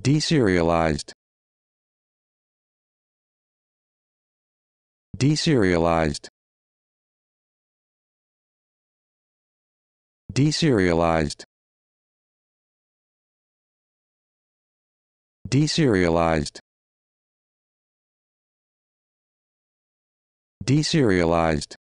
Deserialized. Deserialized. Deserialized. Deserialized. Deserialized.